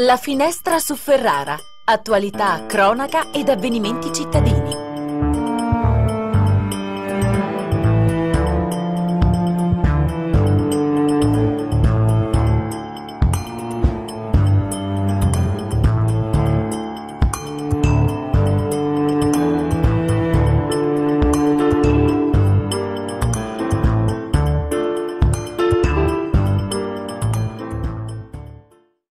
La finestra su Ferrara. Attualità, cronaca ed avvenimenti cittadini.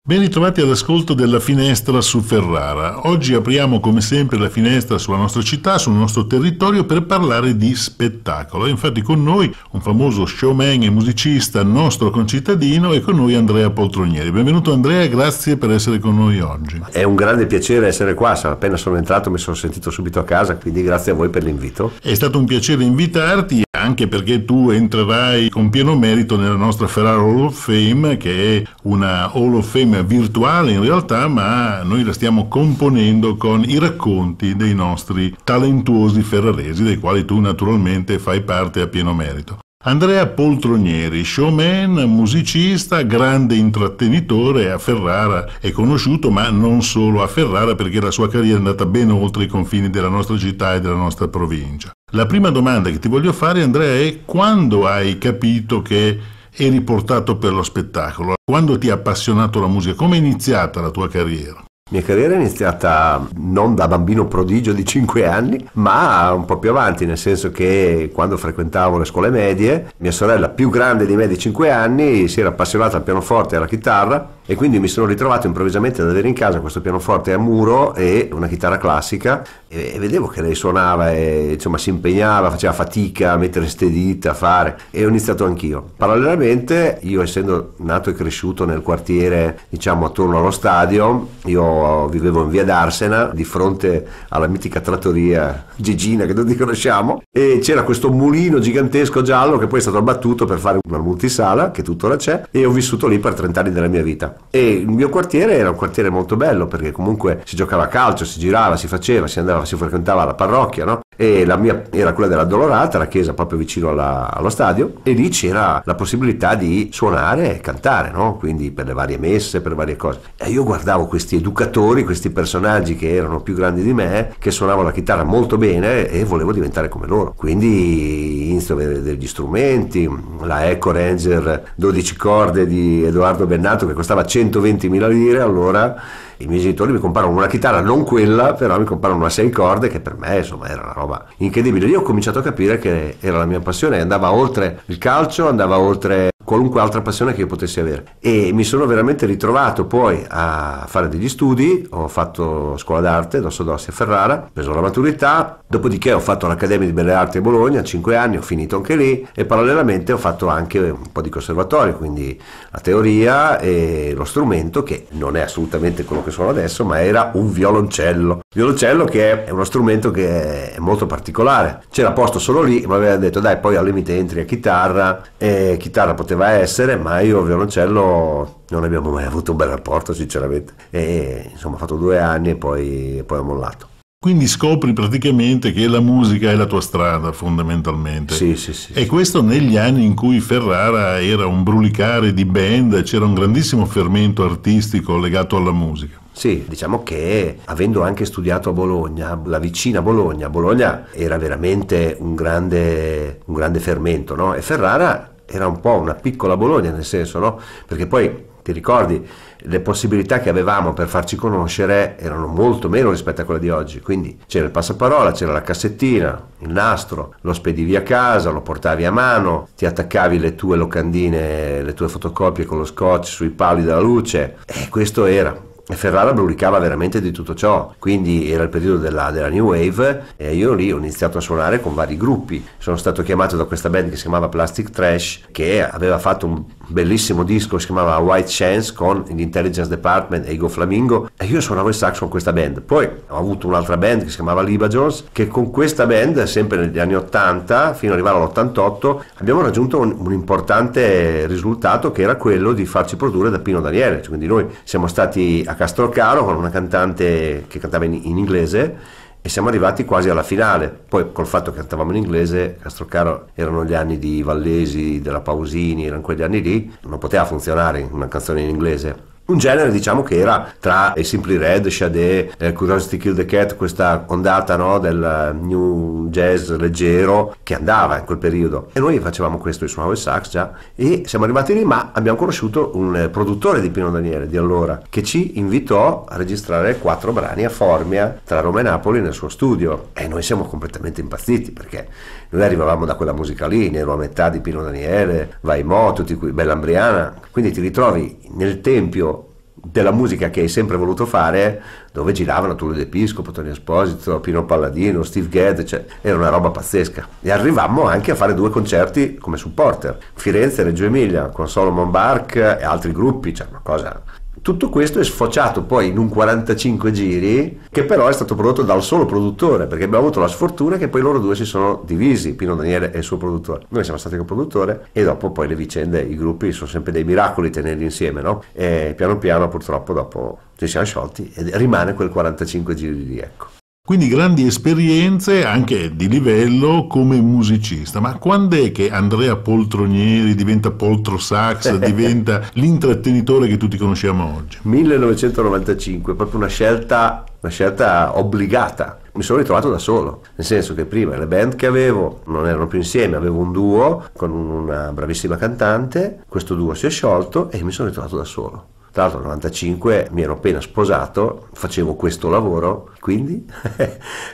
Ben ritrovati all'ascolto della finestra su Ferrara. Oggi apriamo come sempre la finestra sulla nostra città, sul nostro territorio per parlare di spettacolo. Infatti con noi un famoso showman e musicista, nostro concittadino e con noi Andrea Poltronieri. Benvenuto Andrea, grazie per essere con noi oggi. È un grande piacere essere qua, appena sono entrato mi sono sentito subito a casa, quindi grazie a voi per l'invito. È stato un piacere invitarti anche perché tu entrerai con pieno merito nella nostra Ferrari Hall of Fame, che è una Hall of Fame virtuale in realtà, ma noi la stiamo componendo con i racconti dei nostri talentuosi ferraresi, dei quali tu naturalmente fai parte a pieno merito. Andrea Poltronieri, showman, musicista, grande intrattenitore a Ferrara è conosciuto, ma non solo a Ferrara perché la sua carriera è andata ben oltre i confini della nostra città e della nostra provincia. La prima domanda che ti voglio fare Andrea è quando hai capito che eri portato per lo spettacolo? Quando ti ha appassionato la musica? Come è iniziata la tua carriera? mia carriera è iniziata non da bambino prodigio di 5 anni, ma un po' più avanti, nel senso che quando frequentavo le scuole medie, mia sorella più grande di me di 5 anni si era appassionata al pianoforte e alla chitarra e quindi mi sono ritrovato improvvisamente ad avere in casa questo pianoforte a muro e una chitarra classica e, e vedevo che lei suonava e insomma si impegnava, faceva fatica a mettere ste dita, a fare e ho iniziato anch'io. Parallelamente io essendo nato e cresciuto nel quartiere diciamo attorno allo stadio, io ho vivevo in via d'Arsena di fronte alla mitica trattoria Gigina che tutti conosciamo e c'era questo mulino gigantesco giallo che poi è stato abbattuto per fare una multisala che tuttora c'è e ho vissuto lì per 30 anni della mia vita e il mio quartiere era un quartiere molto bello perché comunque si giocava a calcio, si girava, si faceva, si andava, si frequentava la parrocchia no? e la mia era quella della Dolorata, la chiesa proprio vicino alla, allo stadio e lì c'era la possibilità di suonare e cantare, no? quindi per le varie messe, per varie cose. E io guardavo questi educatori, questi personaggi che erano più grandi di me, che suonavano la chitarra molto bene e volevo diventare come loro. Quindi inizio a vedere degli strumenti, la Echo Ranger 12 corde di Edoardo Bennato che costava 120.000 lire allora i miei genitori mi comprarono una chitarra, non quella, però mi comprarono una 6 corde che per me insomma era una roba incredibile. Io ho cominciato a capire che era la mia passione, andava oltre il calcio, andava oltre qualunque altra passione che io potessi avere. E mi sono veramente ritrovato poi a fare degli studi, ho fatto scuola d'arte da Sodossi a Ferrara, ho preso la maturità, dopodiché ho fatto l'Accademia di Belle Arti a Bologna, 5 anni, ho finito anche lì e parallelamente ho fatto anche un po' di conservatorio, quindi la teoria e lo strumento che non è assolutamente quello che sono adesso, ma era un violoncello. Il violoncello che è uno strumento che è molto particolare, c'era posto solo lì, mi aveva detto dai poi al limite entri a chitarra e chitarra poteva poteva essere, ma io Violoncello non abbiamo mai avuto un bel rapporto sinceramente e insomma ho fatto due anni e poi, poi ho mollato. Quindi scopri praticamente che la musica è la tua strada fondamentalmente. Sì, sì, sì. E questo negli anni in cui Ferrara era un brulicare di band, c'era un grandissimo fermento artistico legato alla musica. Sì, diciamo che avendo anche studiato a Bologna, la vicina Bologna, Bologna era veramente un grande, un grande fermento, no? E Ferrara era un po' una piccola Bologna nel senso, no? Perché poi ti ricordi le possibilità che avevamo per farci conoscere erano molto meno rispetto a quelle di oggi quindi c'era il passaparola c'era la cassettina il nastro lo spedivi a casa lo portavi a mano ti attaccavi le tue locandine le tue fotocopie con lo scotch sui pali della luce e questo era e Ferrara brulicava veramente di tutto ciò, quindi era il periodo della, della New Wave e io lì ho iniziato a suonare con vari gruppi, sono stato chiamato da questa band che si chiamava Plastic Trash che aveva fatto un bellissimo disco si chiamava White Chance con l'Intelligence Department e Ego Flamingo e io suonavo il sax con questa band poi ho avuto un'altra band che si chiamava Libajons che con questa band sempre negli anni 80 fino ad arrivare all'88 abbiamo raggiunto un, un importante risultato che era quello di farci produrre da Pino Daniele quindi noi siamo stati a Castrocaro con una cantante che cantava in, in inglese e siamo arrivati quasi alla finale. Poi col fatto che cantavamo in inglese, Castrocaro erano gli anni di Vallesi, della Pausini, erano quegli anni lì, non poteva funzionare una canzone in inglese un genere diciamo che era tra i Simply Red, Sade, eh, Curiosity Kill the Cat, questa ondata no, del eh, new jazz leggero che andava in quel periodo e noi facevamo questo il suonavo il sax già e siamo arrivati lì ma abbiamo conosciuto un eh, produttore di Pino Daniele di allora che ci invitò a registrare quattro brani a Formia tra Roma e Napoli nel suo studio e noi siamo completamente impazziti perché noi arrivavamo da quella musica lì, ero a metà di Pino Daniele, Vai tutti Moto, Bellambriana, quindi ti ritrovi nel tempio della musica che hai sempre voluto fare, dove giravano Tullio D'Episcopo, Tony Esposito, Pino Palladino, Steve Gadd, cioè era una roba pazzesca. E arrivammo anche a fare due concerti come supporter, Firenze, e Reggio Emilia, con Solomon Bark e altri gruppi, cioè una cosa tutto questo è sfociato poi in un 45 giri che però è stato prodotto dal solo produttore perché abbiamo avuto la sfortuna che poi loro due si sono divisi, Pino Daniele e il suo produttore. Noi siamo stati produttore e dopo poi le vicende, i gruppi sono sempre dei miracoli tenerli insieme, no? E piano piano purtroppo dopo ci siamo sciolti e rimane quel 45 giri lì, ecco. Quindi grandi esperienze anche di livello come musicista. Ma quando è che Andrea Poltronieri diventa Poltro Sax, diventa l'intrattenitore che tutti conosciamo oggi? 1995, proprio una scelta, una scelta obbligata mi sono ritrovato da solo, nel senso che prima le band che avevo non erano più insieme, avevo un duo con una bravissima cantante, questo duo si è sciolto e mi sono ritrovato da solo. Tra l'altro nel 95 mi ero appena sposato, facevo questo lavoro, quindi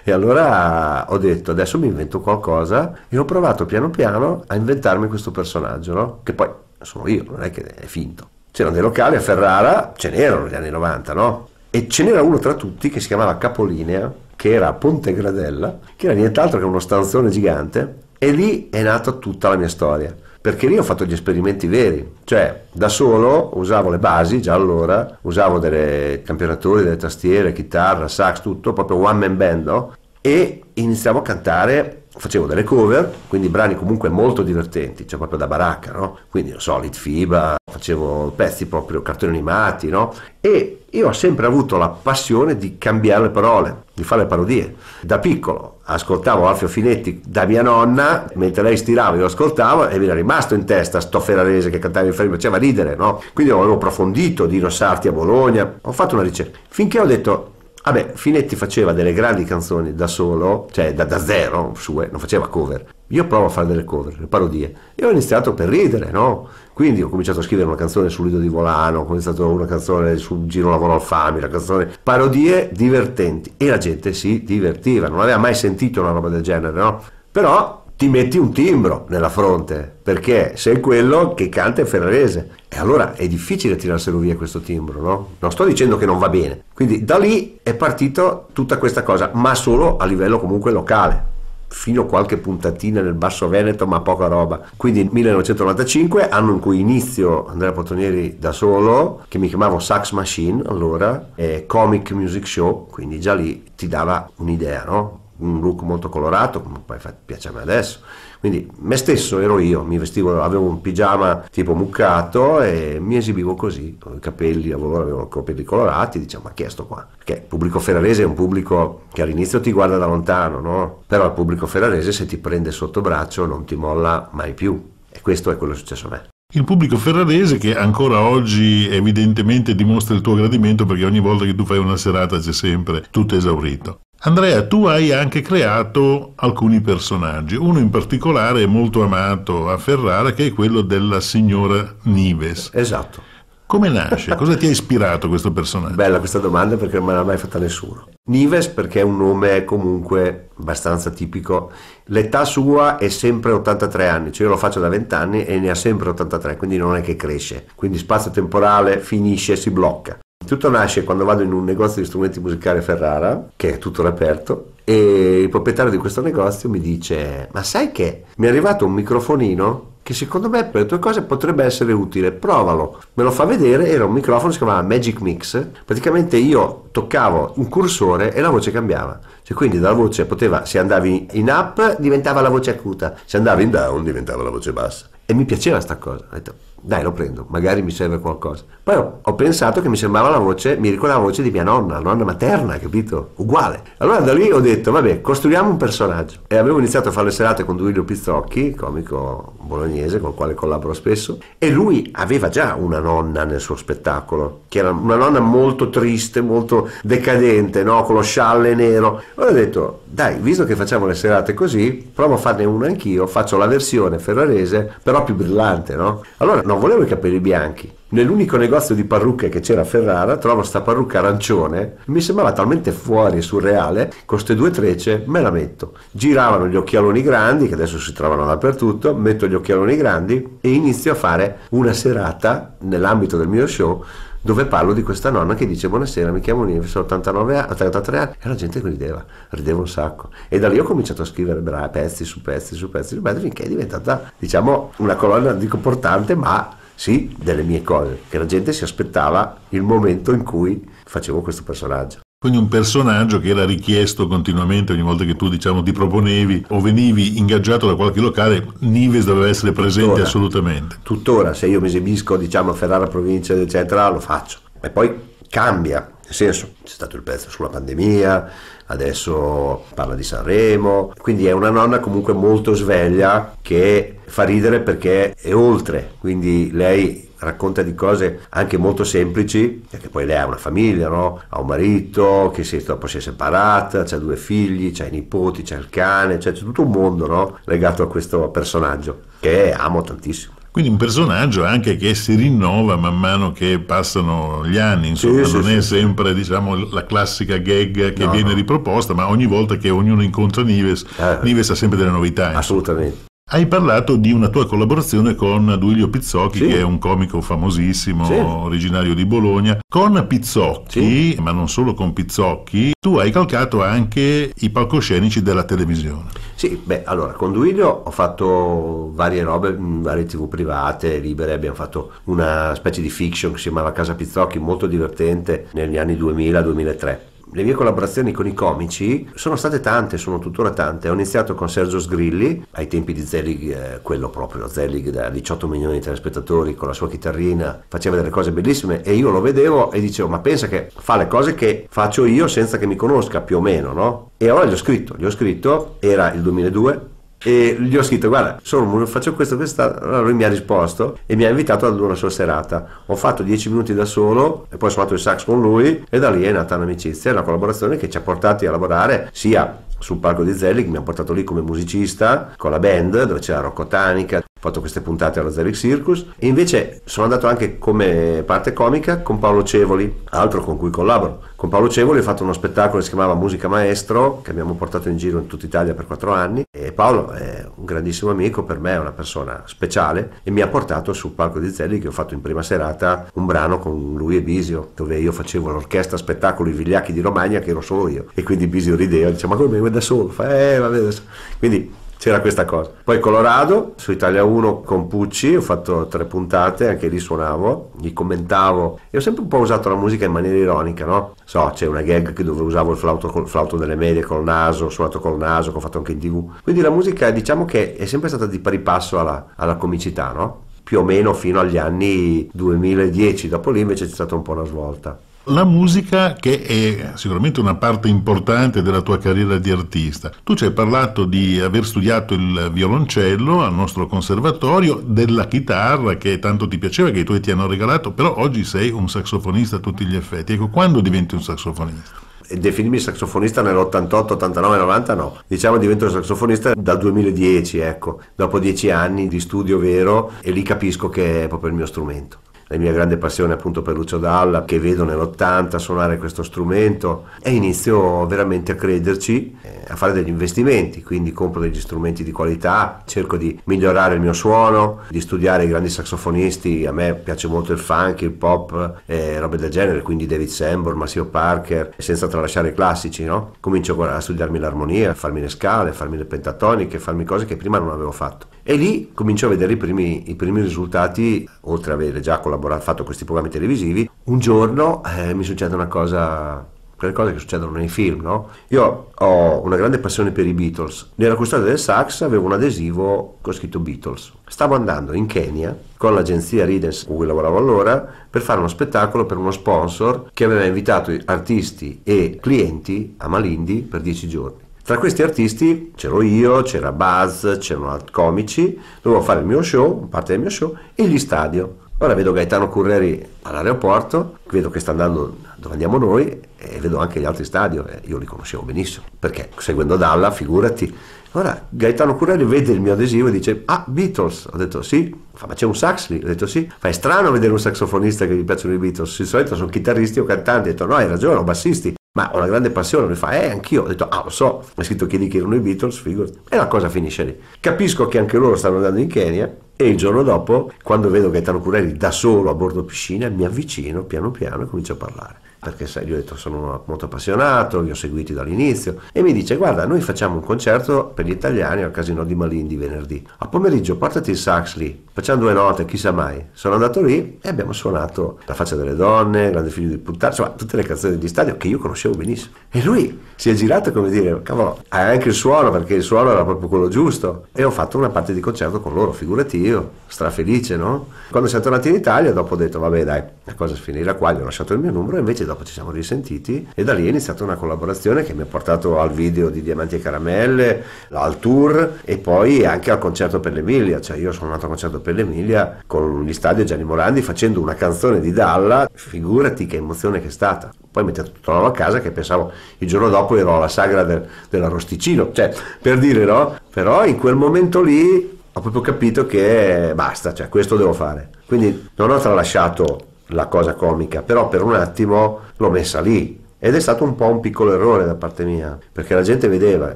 e allora ho detto adesso mi invento qualcosa e ho provato piano piano a inventarmi questo personaggio, no? Che poi sono io, non è che è finto. C'erano dei locali a Ferrara, ce n'erano negli anni 90, no? E ce n'era uno tra tutti che si chiamava Capolinea, che era Ponte Gradella, che era nient'altro che uno stanzone gigante, e lì è nata tutta la mia storia perché lì ho fatto gli esperimenti veri, cioè da solo usavo le basi già allora, usavo delle campionatori, delle tastiere, chitarra, sax, tutto, proprio one man band no? e iniziavo a cantare, facevo delle cover, quindi brani comunque molto divertenti, cioè proprio da baracca, no? quindi non so, Litfiba, facevo pezzi proprio cartoni animati, no? E io ho sempre avuto la passione di cambiare le parole, di fare le parodie. Da piccolo ascoltavo Alfio Finetti da mia nonna, mentre lei stirava io ascoltavo e mi era rimasto in testa sto ferrarese che cantava in fermo, faceva ridere, no? Quindi avevo approfondito Dino Sarti a Bologna, ho fatto una ricerca, finché ho detto Vabbè, Finetti faceva delle grandi canzoni da solo, cioè da, da zero sue, non faceva cover. Io provo a fare delle cover, le parodie. E ho iniziato per ridere, no? Quindi ho cominciato a scrivere una canzone sul Lido di Volano, ho cominciato una canzone sul Giro Lavoro al Fami, una canzone parodie divertenti. E la gente si divertiva, non aveva mai sentito una roba del genere, no? Però ti metti un timbro nella fronte, perché sei quello che canta in ferrarese. E allora è difficile tirarselo via questo timbro, no? Non sto dicendo che non va bene. Quindi da lì è partita tutta questa cosa, ma solo a livello comunque locale fino a qualche puntatina nel basso Veneto, ma poca roba. Quindi 1995, anno in cui inizio Andrea Portonieri da solo, che mi chiamavo Sax Machine allora, e Comic Music Show, quindi già lì ti dava un'idea, no? Un look molto colorato, come poi piace a me adesso quindi me stesso ero io, mi vestivo, avevo un pigiama tipo muccato e mi esibivo così, con i capelli, allora avevo i capelli colorati, dicevo ma chi è sto qua? Perché il pubblico ferrarese è un pubblico che all'inizio ti guarda da lontano, no? Però il pubblico ferrarese se ti prende sotto braccio non ti molla mai più. E questo è quello che è successo a me. Il pubblico ferrarese che ancora oggi evidentemente dimostra il tuo gradimento perché ogni volta che tu fai una serata c'è sempre tutto esaurito. Andrea, tu hai anche creato alcuni personaggi, uno in particolare molto amato a Ferrara che è quello della signora Nives. Esatto. Come nasce? Cosa ti ha ispirato questo personaggio? Bella questa domanda perché non me l'ha mai fatta nessuno. Nives perché è un nome comunque abbastanza tipico. L'età sua è sempre 83 anni, cioè io lo faccio da 20 anni e ne ha sempre 83, quindi non è che cresce. Quindi spazio temporale finisce, e si blocca. Tutto nasce quando vado in un negozio di strumenti musicali Ferrara, che è tutto aperto, e il proprietario di questo negozio mi dice, ma sai che mi è arrivato un microfonino che secondo me per le tue cose potrebbe essere utile, provalo. Me lo fa vedere, era un microfono, si chiamava Magic Mix, praticamente io toccavo un cursore e la voce cambiava. Cioè, quindi dalla voce poteva, se andavi in up diventava la voce acuta, se andavi in down diventava la voce bassa. E mi piaceva questa cosa, ho detto dai lo prendo, magari mi serve qualcosa. Poi ho, ho, pensato che mi sembrava la voce, mi ricordava la voce di mia nonna, la nonna materna, capito? Uguale. Allora da lì ho detto, vabbè, costruiamo un personaggio. E avevo iniziato a fare le serate con Duilio Pizzocchi, comico bolognese con il quale collaboro spesso, e lui aveva già una nonna nel suo spettacolo, che era una nonna molto triste, molto decadente, no? con lo scialle nero. Allora ho detto, dai, visto che facciamo le serate così, provo a farne una anch'io, faccio la versione ferrarese, però più brillante, no? Allora non volevo i capelli bianchi. Nell'unico negozio di parrucche che c'era a Ferrara trovo sta parrucca arancione, mi sembrava talmente fuori e surreale, con queste due trecce me la metto. Giravano gli occhialoni grandi, che adesso si trovano dappertutto, metto gli occhialoni grandi e inizio a fare una serata nell'ambito del mio show dove parlo di questa nonna che dice buonasera, mi chiamo Nive, sono 89 anni, 83 anni e la gente rideva, rideva un sacco. E da lì ho cominciato a scrivere bra, pezzi su pezzi su pezzi su pezzi finché è diventata diciamo una colonna, dico portante, ma sì, delle mie cose, che la gente si aspettava il momento in cui facevo questo personaggio. Quindi un personaggio che era richiesto continuamente ogni volta che tu diciamo, ti proponevi o venivi ingaggiato da qualche locale, Nives doveva essere presente tuttora, assolutamente. Tuttora, se io mi esibisco diciamo, a Ferrara, provincia, eccetera, lo faccio. E poi cambia, nel senso, c'è stato il pezzo sulla pandemia, adesso parla di Sanremo, quindi è una nonna comunque molto sveglia che fa ridere perché è oltre, quindi lei racconta di cose anche molto semplici, perché poi lei ha una famiglia, no? ha un marito che si, dopo si è separata, ha due figli, ha i nipoti, c'è il cane, cioè c'è tutto un mondo no? legato a questo personaggio che amo tantissimo. Quindi un personaggio anche che si rinnova man mano che passano gli anni, insomma, sì, non sì, è sì. sempre diciamo, la classica gag che no, viene no. riproposta, ma ogni volta che ognuno incontra Nives, eh, Nives ha sempre delle novità. Assolutamente. Hai parlato di una tua collaborazione con Duilio Pizzocchi, sì. che è un comico famosissimo, sì. originario di Bologna. Con Pizzocchi, sì. ma non solo con Pizzocchi, tu hai calcato anche i palcoscenici della televisione. Sì, beh, allora con Duilio ho fatto varie robe, mm, varie tv private, libere, abbiamo fatto una specie di fiction che si chiamava Casa Pizzocchi, molto divertente, negli anni 2000-2003 le mie collaborazioni con i comici sono state tante, sono tuttora tante. Ho iniziato con Sergio Sgrilli, ai tempi di Zelig, eh, quello proprio, Zelig da 18 milioni di telespettatori con la sua chitarrina, faceva delle cose bellissime e io lo vedevo e dicevo ma pensa che fa le cose che faccio io senza che mi conosca più o meno, no? E allora gli ho scritto, gli ho scritto, era il 2002, e gli ho scritto guarda sono, faccio questo questa allora lui mi ha risposto e mi ha invitato ad una sua serata ho fatto 10 minuti da solo e poi ho suonato il sax con lui e da lì è nata un'amicizia una collaborazione che ci ha portati a lavorare sia sul palco di Zelli che mi ha portato lì come musicista con la band dove c'era Rocco Tanica fatto queste puntate alla Zelig Circus e invece sono andato anche come parte comica con Paolo Cevoli, altro con cui collaboro. Con Paolo Cevoli ho fatto uno spettacolo che si chiamava Musica Maestro, che abbiamo portato in giro in tutta Italia per quattro anni e Paolo è un grandissimo amico, per me è una persona speciale e mi ha portato sul palco di Zelig che ho fatto in prima serata un brano con lui e Bisio, dove io facevo l'orchestra spettacolo I Vigliacchi di Romagna che ero solo io e quindi Bisio rideva, diceva ma come da solo? Fa, eh, vabbè, da solo. Quindi c'era questa cosa. Poi Colorado, su Italia 1 con Pucci, ho fatto tre puntate, anche lì suonavo, gli commentavo e ho sempre un po' usato la musica in maniera ironica, no? So, c'è una gag dove usavo il flauto, il flauto delle medie col naso, ho suonato col naso, che ho fatto anche in tv. Quindi la musica diciamo che è sempre stata di pari passo alla, alla comicità, no? Più o meno fino agli anni 2010, dopo lì invece c'è stata un po' una svolta. La musica, che è sicuramente una parte importante della tua carriera di artista, tu ci hai parlato di aver studiato il violoncello al nostro conservatorio, della chitarra che tanto ti piaceva, che i tuoi ti hanno regalato, però oggi sei un saxofonista a tutti gli effetti. Ecco, quando diventi un saxofonista? definirmi saxofonista nell'88, 89, 90 no, diciamo divento saxofonista dal 2010, ecco, dopo dieci anni di studio vero e lì capisco che è proprio il mio strumento la mia grande passione appunto per Lucio Dalla che vedo nell'80 suonare questo strumento e inizio veramente a crederci, eh, a fare degli investimenti, quindi compro degli strumenti di qualità, cerco di migliorare il mio suono, di studiare i grandi saxofonisti, a me piace molto il funk, il pop, eh, robe del genere, quindi David Sambor, Massimo Parker, senza tralasciare i classici, no? Comincio a studiarmi l'armonia, a farmi le scale, a farmi le pentatoniche, a farmi cose che prima non avevo fatto. E lì cominciò a vedere i primi, i primi risultati, oltre ad avere già collaborato, fatto questi programmi televisivi. Un giorno eh, mi succede una cosa quelle cose che succedono nei film, no? Io ho una grande passione per i Beatles. Nella custodia del sax avevo un adesivo con scritto Beatles. Stavo andando in Kenya con l'agenzia Ridens, con cui lavoravo allora, per fare uno spettacolo per uno sponsor che aveva invitato artisti e clienti a Malindi per dieci giorni. Tra questi artisti c'ero io, c'era Buzz, c'erano comici, dovevo fare il mio show, parte del mio show, e gli stadio. Ora vedo Gaetano Curreri all'aeroporto, vedo che sta andando dove andiamo noi e vedo anche gli altri stadio, io li conoscevo benissimo, perché seguendo Dalla, figurati. Ora Gaetano Curreri vede il mio adesivo e dice, ah Beatles, ho detto sì, ma c'è un sax lì? Ho detto sì, fa strano vedere un saxofonista che gli piacciono i Beatles, di solito sono chitarristi o cantanti, ho detto no hai ragione, ho bassisti ma ho una grande passione, mi fa, eh, anch'io, ho detto, ah, lo so, ha scritto Chiedi che erano i Beatles, figurati, e la cosa finisce lì. Capisco che anche loro stanno andando in Kenya, e il giorno dopo, quando vedo Gaetano Curelli da solo a bordo piscina, mi avvicino piano piano e comincio a parlare perché sai, gli ho detto sono molto appassionato, li ho seguiti dall'inizio e mi dice guarda noi facciamo un concerto per gli italiani al Casino di Malin di venerdì, a pomeriggio portati il sax lì, facciamo due note, chissà mai, sono andato lì e abbiamo suonato La faccia delle donne, Grande figlio di puttana, insomma tutte le canzoni di stadio che io conoscevo benissimo e lui si è girato come dire cavolo hai anche il suono perché il suono era proprio quello giusto e ho fatto una parte di concerto con loro, figurati io, strafelice no? Quando siamo tornati in Italia dopo ho detto vabbè dai la cosa finirà qua, gli ho lasciato il mio numero e invece dopo ci siamo risentiti e da lì è iniziata una collaborazione che mi ha portato al video di Diamanti e Caramelle, al tour e poi anche al concerto per l'Emilia, cioè io sono andato al concerto per l'Emilia con gli stadio Gianni Morandi facendo una canzone di Dalla, figurati che emozione che è stata. Poi mi tornavo a casa che pensavo il giorno dopo ero alla sagra del, dell'arrosticino, cioè per dire no, però in quel momento lì ho proprio capito che basta, cioè questo devo fare. Quindi non ho tralasciato la cosa comica, però per un attimo l'ho messa lì. Ed è stato un po' un piccolo errore da parte mia, perché la gente vedeva,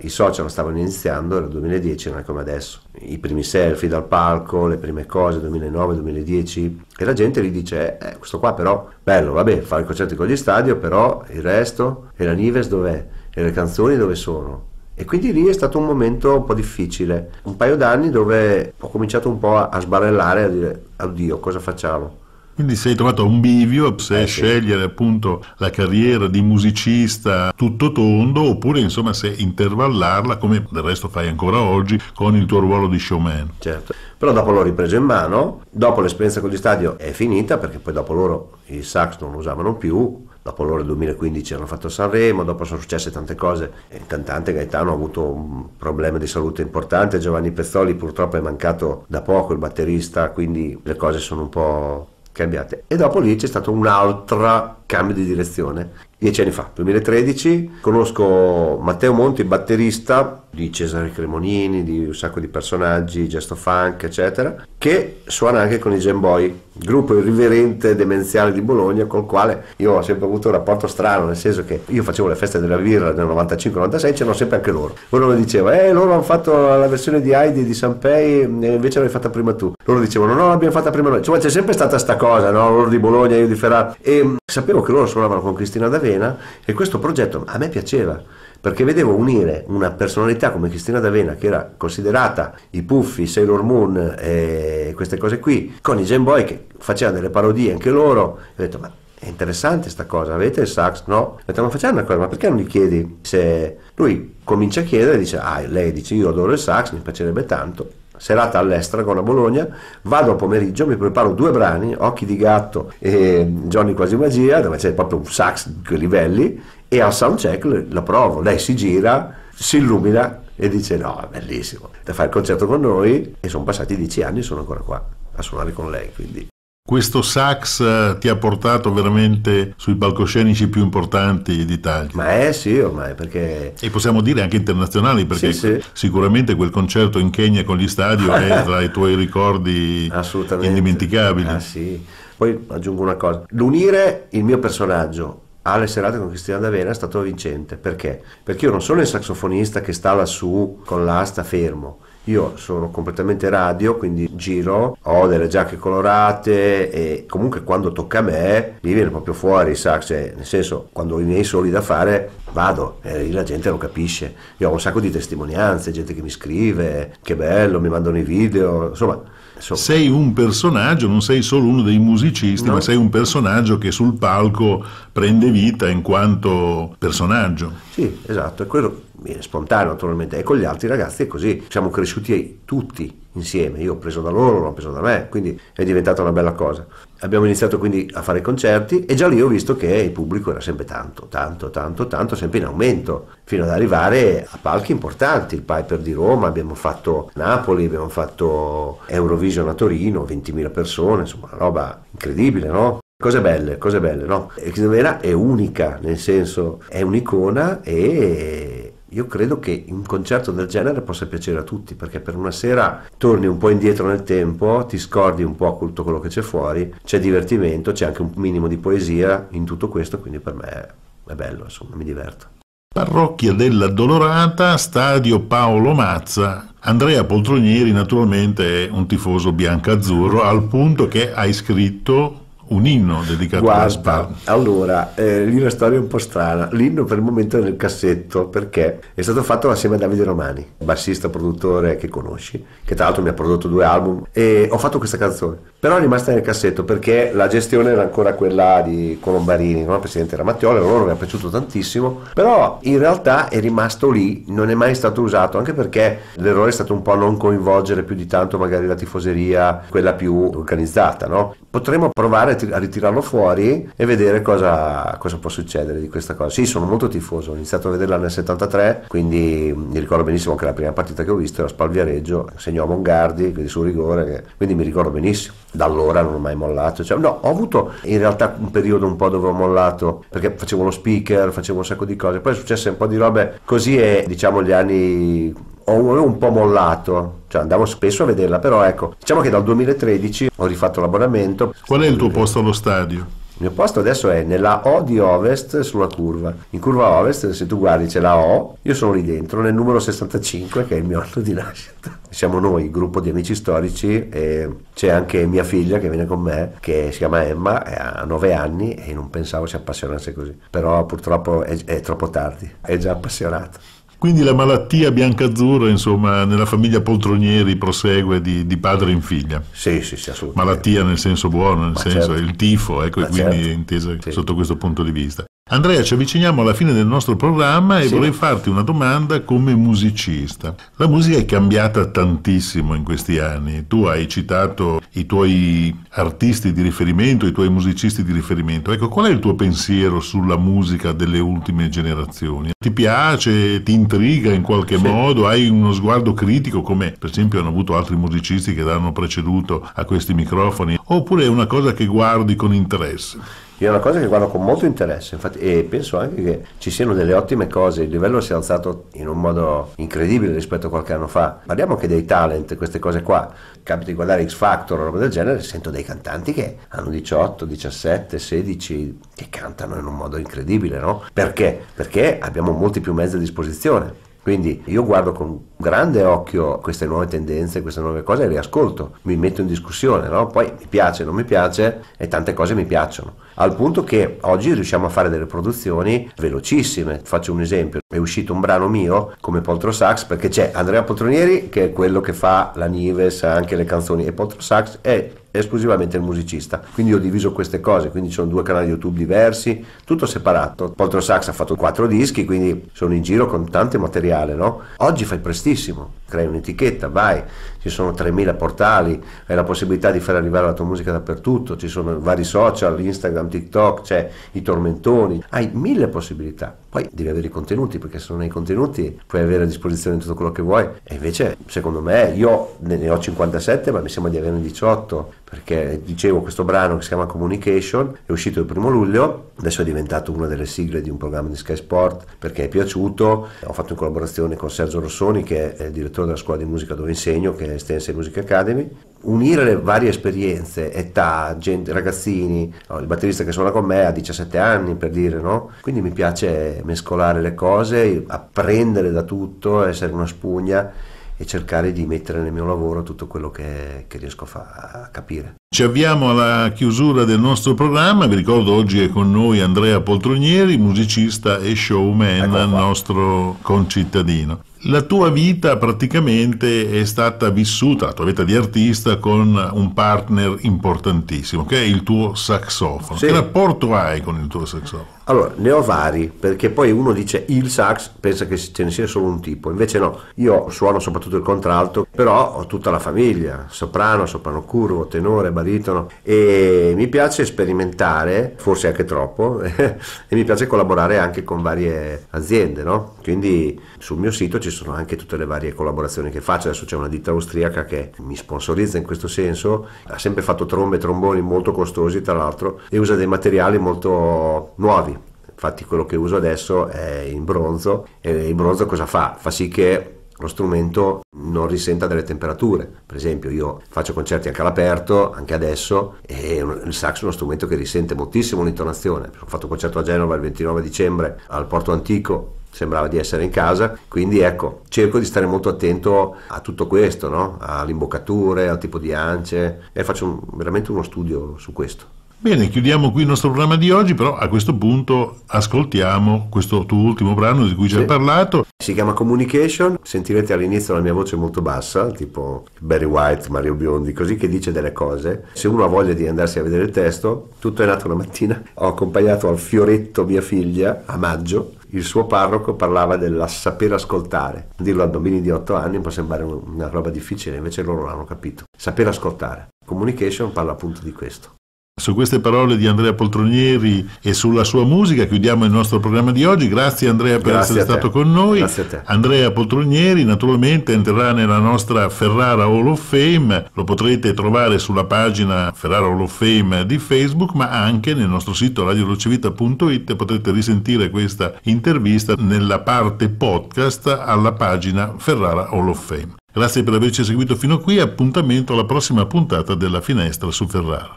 i social stavano iniziando, era 2010, non è come adesso, i primi selfie dal palco, le prime cose, 2009-2010, e la gente gli dice, eh, eh questo qua però, bello, vabbè, fare i concerti con gli stadio, però il resto, e la Nives dov'è? E le canzoni dove sono? E quindi lì è stato un momento un po' difficile, un paio d'anni dove ho cominciato un po' a sbarellare, a dire, oddio, cosa facciamo? Quindi sei trovato a un bivio eh, se eh, scegliere sì. appunto la carriera di musicista tutto tondo oppure insomma se intervallarla come del resto fai ancora oggi con il tuo ruolo di showman. Certo, però dopo l'ho ripreso in mano, dopo l'esperienza con gli stadio è finita perché poi dopo loro i sax non lo usavano più, dopo loro nel 2015 hanno fatto Sanremo, dopo sono successe tante cose. Il cantante Gaetano ha avuto un problema di salute importante, Giovanni Pezzoli purtroppo è mancato da poco, il batterista, quindi le cose sono un po' cambiate. E dopo lì c'è stato un altro cambio di direzione. Dieci anni fa, 2013, conosco Matteo Monti, batterista di Cesare Cremonini, di un sacco di personaggi, Gesto Funk, eccetera, che suona anche con i Gemboy gruppo irriverente demenziale di Bologna col quale io ho sempre avuto un rapporto strano, nel senso che io facevo le feste della birra nel 95-96, c'erano sempre anche loro. Uno mi diceva, eh, loro hanno fatto la versione di Heidi di Sanpei e invece l'hai fatta prima tu. Loro dicevano, no, l'abbiamo fatta prima noi. Insomma, cioè, c'è sempre stata sta cosa, no? Loro di Bologna, io di Ferrara. E sapevo che loro suonavano con Cristina D'Avena e questo progetto a me piaceva perché vedevo unire una personalità come Cristina D'Avena che era considerata i Puffi, Sailor Moon e queste cose qui con i Game Boy che facevano delle parodie anche loro e ho detto ma è interessante sta cosa, avete il sax? No? Ho detto ma facciamo una cosa, ma perché non gli chiedi se lui comincia a chiedere dice ah lei dice io adoro il sax, mi piacerebbe tanto serata all'estero con la Bologna, vado al pomeriggio, mi preparo due brani, Occhi di gatto e Johnny Quasi Magia, dove c'è proprio un sax di quei livelli, e al soundcheck la provo, lei si gira, si illumina e dice no, è bellissimo, da fare il concerto con noi e sono passati dieci anni e sono ancora qua a suonare con lei. Quindi. Questo sax eh, ti ha portato veramente sui palcoscenici più importanti d'Italia. Ma eh sì, ormai perché... E possiamo dire anche internazionali, perché sì, sì. sicuramente quel concerto in Kenya con gli stadio è tra i tuoi ricordi indimenticabili. Ah sì. Poi aggiungo una cosa. L'unire il mio personaggio alle serate con Cristiano D'Avena è stato vincente. Perché? Perché io non sono il saxofonista che sta lassù con l'asta fermo io sono completamente radio, quindi giro, ho delle giacche colorate e comunque quando tocca a me mi viene proprio fuori, sa, cioè, nel senso quando ho i miei soli da fare vado e lì la gente lo capisce. Io ho un sacco di testimonianze, gente che mi scrive, che bello, mi mandano i video, insomma... So. Sei un personaggio, non sei solo uno dei musicisti, no. ma sei un personaggio che sul palco prende vita in quanto personaggio. Sì, esatto, è quello spontaneo naturalmente, e con gli altri ragazzi è così, siamo cresciuti tutti insieme, io ho preso da loro, l'ho preso da me, quindi è diventata una bella cosa. Abbiamo iniziato quindi a fare concerti e già lì ho visto che il pubblico era sempre tanto, tanto, tanto, tanto, sempre in aumento, fino ad arrivare a palchi importanti, il Piper di Roma, abbiamo fatto Napoli, abbiamo fatto Eurovision a Torino, 20.000 persone, insomma una roba incredibile, no? Cose belle, cose belle, no? Xnavera è unica, nel senso è un'icona e io credo che un concerto del genere possa piacere a tutti, perché per una sera torni un po' indietro nel tempo, ti scordi un po' tutto quello che c'è fuori, c'è divertimento, c'è anche un minimo di poesia in tutto questo, quindi per me è bello, insomma, mi diverto. Parrocchia della Dolorata, stadio Paolo Mazza, Andrea Poltronieri naturalmente è un tifoso bianco-azzurro al punto che hai scritto un inno dedicato Guarda, a Gaspar. Allora, eh, lì la storia è un po' strana. L'inno per il momento è nel cassetto perché è stato fatto assieme a Davide Romani, bassista, produttore che conosci, che tra l'altro mi ha prodotto due album e ho fatto questa canzone. Però è rimasta nel cassetto perché la gestione era ancora quella di Colombarini, no? presidente era Mattiola, loro mi è piaciuto tantissimo, però in realtà è rimasto lì, non è mai stato usato, anche perché l'errore è stato un po' non coinvolgere più di tanto magari la tifoseria, quella più organizzata, no? potremmo provare a ritirarlo fuori e vedere cosa, cosa, può succedere di questa cosa. Sì, sono molto tifoso, ho iniziato a vederla nel 73, quindi mm, mi ricordo benissimo che la prima partita che ho visto era Spalviareggio, segnò a Mongardi, quindi sul rigore, quindi mi ricordo benissimo. Da allora non ho mai mollato, cioè, no, ho avuto in realtà un periodo un po' dove ho mollato perché facevo lo speaker, facevo un sacco di cose, poi è successo un po' di robe così e diciamo gli anni ho un po' mollato, cioè andavo spesso a vederla, però ecco, diciamo che dal 2013 ho rifatto l'abbonamento. Qual è il tuo posto allo stadio? Il mio posto adesso è nella O di ovest sulla curva. In curva ovest, se tu guardi, c'è la O, io sono lì dentro, nel numero 65, che è il mio anno di nascita. Siamo noi, gruppo di amici storici, e c'è anche mia figlia che viene con me, che si chiama Emma, ha 9 anni e non pensavo si appassionasse così. Però purtroppo è, è troppo tardi, è già appassionata. Quindi la malattia biancazzurra, insomma, nella famiglia Poltronieri prosegue di, di padre in figlia. Sì, sì, sì, assolutamente. Malattia nel senso buono, nel Ma senso certo. il tifo, ecco, Ma quindi certo. è intesa sì. sotto questo punto di vista. Andrea, ci avviciniamo alla fine del nostro programma e sì. vorrei farti una domanda come musicista. La musica è cambiata tantissimo in questi anni. Tu hai citato i tuoi artisti di riferimento, i tuoi musicisti di riferimento. Ecco, qual è il tuo pensiero sulla musica delle ultime generazioni? Ti piace? Ti intriga in qualche sì. modo? Hai uno sguardo critico come per esempio hanno avuto altri musicisti che l'hanno preceduto a questi microfoni? oppure è una cosa che guardi con interesse? Io è una cosa che guardo con molto interesse, infatti, e penso anche che ci siano delle ottime cose. Il livello si è alzato in un modo incredibile rispetto a qualche anno fa. Parliamo anche dei talent, queste cose qua. Capita di guardare X Factor o roba del genere, sento dei cantanti che hanno 18, 17, 16, che cantano in un modo incredibile, no? Perché? Perché abbiamo molti più mezzi a disposizione quindi io guardo con grande occhio queste nuove tendenze, queste nuove cose e le ascolto, mi metto in discussione, no? poi mi piace, non mi piace e tante cose mi piacciono. Al punto che oggi riusciamo a fare delle produzioni velocissime. Faccio un esempio, è uscito un brano mio come Poltro Sax perché c'è Andrea Poltronieri che è quello che fa la Nives, anche le canzoni e Poltro Sax è esclusivamente il musicista. Quindi ho diviso queste cose, quindi sono due canali YouTube diversi, tutto separato. Poltro Sax ha fatto quattro dischi, quindi sono in giro con tanto materiale, no? Oggi fai prestissimo, crei un'etichetta, vai, ci sono 3.000 portali, hai la possibilità di far arrivare la tua musica dappertutto, ci sono vari social, Instagram, TikTok, c'è i tormentoni, hai mille possibilità. Poi devi avere i contenuti, perché se non hai i contenuti puoi avere a disposizione tutto quello che vuoi. E invece, secondo me, io ne ho 57, ma mi sembra di averne 18 perché dicevo questo brano che si chiama Communication è uscito il primo luglio, adesso è diventato una delle sigle di un programma di Sky Sport perché è piaciuto, ho fatto in collaborazione con Sergio Rossoni che è il direttore della scuola di musica dove insegno che è Stense Music Academy, unire le varie esperienze, età, gente, ragazzini, il batterista che suona con me ha 17 anni per dire, no? Quindi mi piace mescolare le cose, apprendere da tutto, essere una spugna e cercare di mettere nel mio lavoro tutto quello che, che riesco a, fa, a, capire. Ci avviamo alla chiusura del nostro programma, vi ricordo oggi è con noi Andrea Poltronieri, musicista e showman, ecco nostro concittadino. La tua vita praticamente è stata vissuta, la tua vita di artista, con un partner importantissimo, che è il tuo saxofono. Sì. Che rapporto hai con il tuo saxofono? Allora, ne ho vari, perché poi uno dice il sax, pensa che ce ne sia solo un tipo, invece no, io suono soprattutto il contralto, però ho tutta la famiglia, soprano, soprano curvo, tenore, baritono e mi piace sperimentare, forse anche troppo, e mi piace collaborare anche con varie aziende, no? Quindi sul mio sito ci sono anche tutte le varie collaborazioni che faccio, adesso c'è una ditta austriaca che mi sponsorizza in questo senso, ha sempre fatto trombe e tromboni molto costosi tra l'altro e usa dei materiali molto nuovi Infatti quello che uso adesso è in bronzo e il bronzo cosa fa? Fa sì che lo strumento non risenta delle temperature. Per esempio, io faccio concerti anche all'aperto, anche adesso, e il sax è uno strumento che risente moltissimo l'intonazione. Ho fatto un concerto a Genova il 29 dicembre al Porto Antico, sembrava di essere in casa, quindi ecco, cerco di stare molto attento a tutto questo, no? alle imboccature, al tipo di ance, e faccio un, veramente uno studio su questo. Bene, chiudiamo qui il nostro programma di oggi, però a questo punto ascoltiamo questo tuo ultimo brano di cui ci hai parlato. Si chiama Communication, sentirete all'inizio la mia voce molto bassa, tipo Barry White, Mario Biondi, così che dice delle cose. Se uno ha voglia di andarsi a vedere il testo, tutto è nato una mattina, ho accompagnato al fioretto mia figlia a maggio il suo parroco parlava del saper ascoltare. Dirlo a bambini di 8 anni può sembrare una roba difficile, invece loro l'hanno capito. Saper ascoltare. Communication parla appunto di questo. Su queste parole di Andrea Poltronieri e sulla sua musica chiudiamo il nostro programma di oggi. Grazie Andrea per Grazie essere stato con noi. Grazie a te. Andrea Poltronieri naturalmente entrerà nella nostra Ferrara Hall of Fame, lo potrete trovare sulla pagina Ferrara Hall of Fame di Facebook, ma anche nel nostro sito radiodolcevita.it potrete risentire questa intervista nella parte podcast alla pagina Ferrara Hall of Fame. Grazie per averci seguito fino qui, appuntamento alla prossima puntata della Finestra su Ferrara.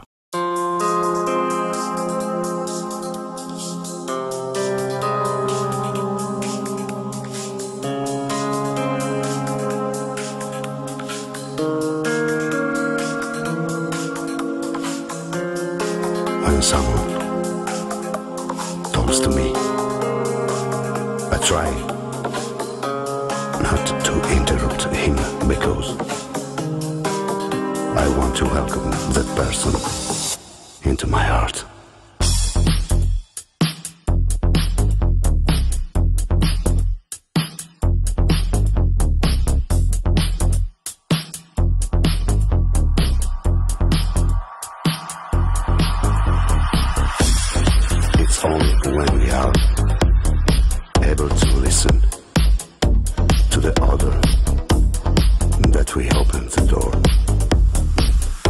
the order that we open the door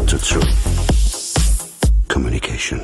to true communication.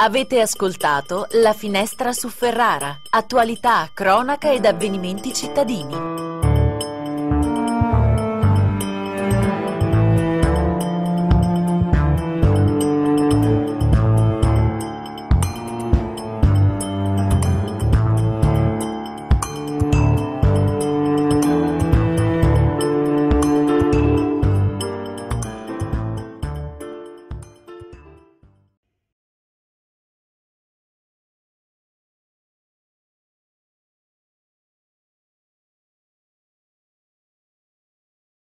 Avete ascoltato La finestra su Ferrara, attualità, cronaca ed avvenimenti cittadini.